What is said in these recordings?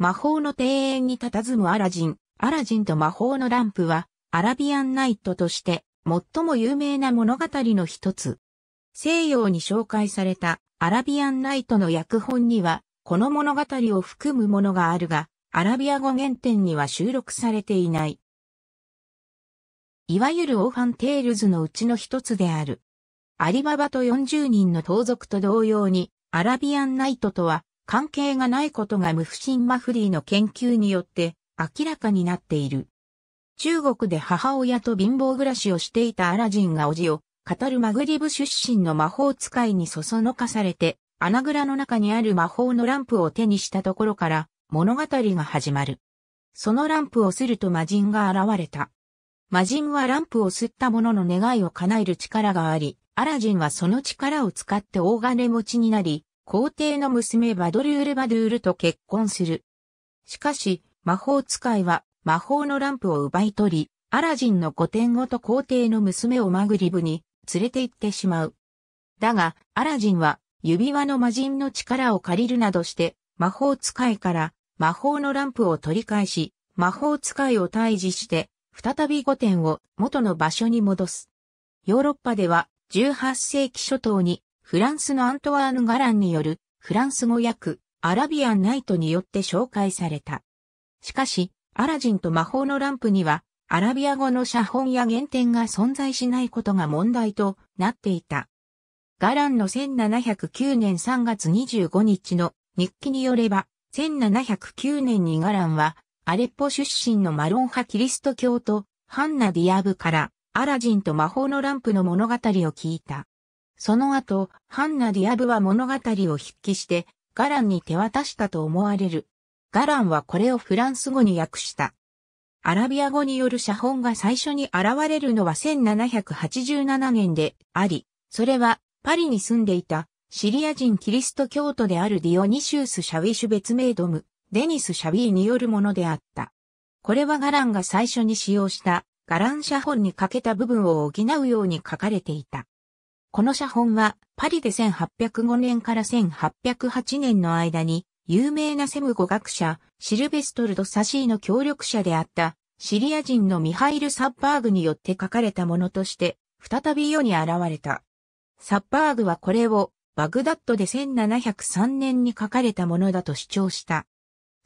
魔法の庭園に佇むアラジン。アラジンと魔法のランプは、アラビアンナイトとして、最も有名な物語の一つ。西洋に紹介されたアラビアンナイトの訳本には、この物語を含むものがあるが、アラビア語原点には収録されていない。いわゆるオーファンテールズのうちの一つである。アリババと40人の盗賊と同様に、アラビアンナイトとは関係がないことが無不信。マフリーの研究によって明らかになっている。中国で母親と貧乏暮らしをしていたアラジンがおじを語るマグリブ出身の魔法使いにそそのかされて穴蔵の中にある魔法のランプを手にしたところから物語が始まる。そのランプをすると魔人が現れた。魔人はランプを吸った者の願いを叶える力があり、アラジンはその力を使って大金持ちになり、皇帝の娘バドルール・バドゥールと結婚する。しかし、魔法使いは魔法のランプを奪い取り、アラジンの御殿ごと皇帝の娘をマグリブに連れて行ってしまう。だが、アラジンは指輪の魔人の力を借りるなどして、魔法使いから魔法のランプを取り返し、魔法使いを退治して、再び御殿を元の場所に戻す。ヨーロッパでは18世紀初頭にフランスのアントワーヌ・ガランによるフランス語訳アラビアン・ナイトによって紹介された。しかし、アラジンと魔法のランプにはアラビア語の写本や原点が存在しないことが問題となっていた。ガランの1709年3月25日の日記によれば、1709年にガランはアレッポ出身のマロン派キリスト教とハンナ・ディアブからアラジンと魔法のランプの物語を聞いた。その後、ハンナ・ディアブは物語を筆記して、ガランに手渡したと思われる。ガランはこれをフランス語に訳した。アラビア語による写本が最初に現れるのは1787年であり、それはパリに住んでいたシリア人キリスト教徒であるディオニシウス・シャウィシュ別名ドム、デニス・シャウィーによるものであった。これはガランが最初に使用したガラン写本に欠けた部分を補うように書かれていた。この写本は、パリで1805年から1808年の間に、有名なセム語学者、シルベストル・ド・サシーの協力者であった、シリア人のミハイル・サッバーグによって書かれたものとして、再び世に現れた。サッバーグはこれを、バグダッドで1703年に書かれたものだと主張した。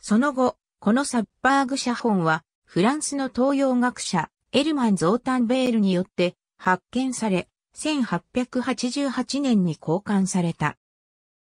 その後、このサッバーグ写本は、フランスの東洋学者、エルマン・ゾータンベールによって発見され、1888年に交換された。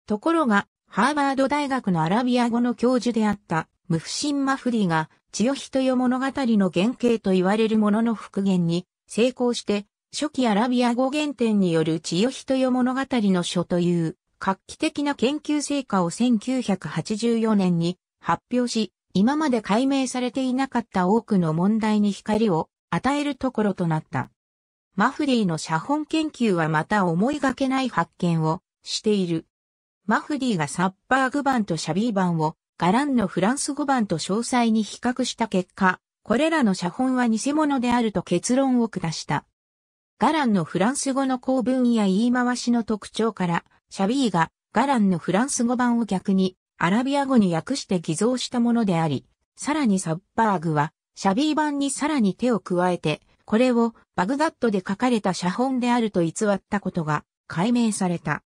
ところが、ハーバード大学のアラビア語の教授であったムフシン・マフディが、千代トヨ物語の原型と言われるものの復元に成功して、初期アラビア語原点による千代トヨ物語の書という画期的な研究成果を1984年に発表し、今まで解明されていなかった多くの問題に光を与えるところとなった。マフディの写本研究はまた思いがけない発見をしている。マフディがサッパーグ版とシャビー版をガランのフランス語版と詳細に比較した結果、これらの写本は偽物であると結論を下した。ガランのフランス語の構文や言い回しの特徴から、シャビーがガランのフランス語版を逆にアラビア語に訳して偽造したものであり、さらにサッパーグはシャビー版にさらに手を加えてこれをバグダッドで書かれた写本であると偽ったことが解明された。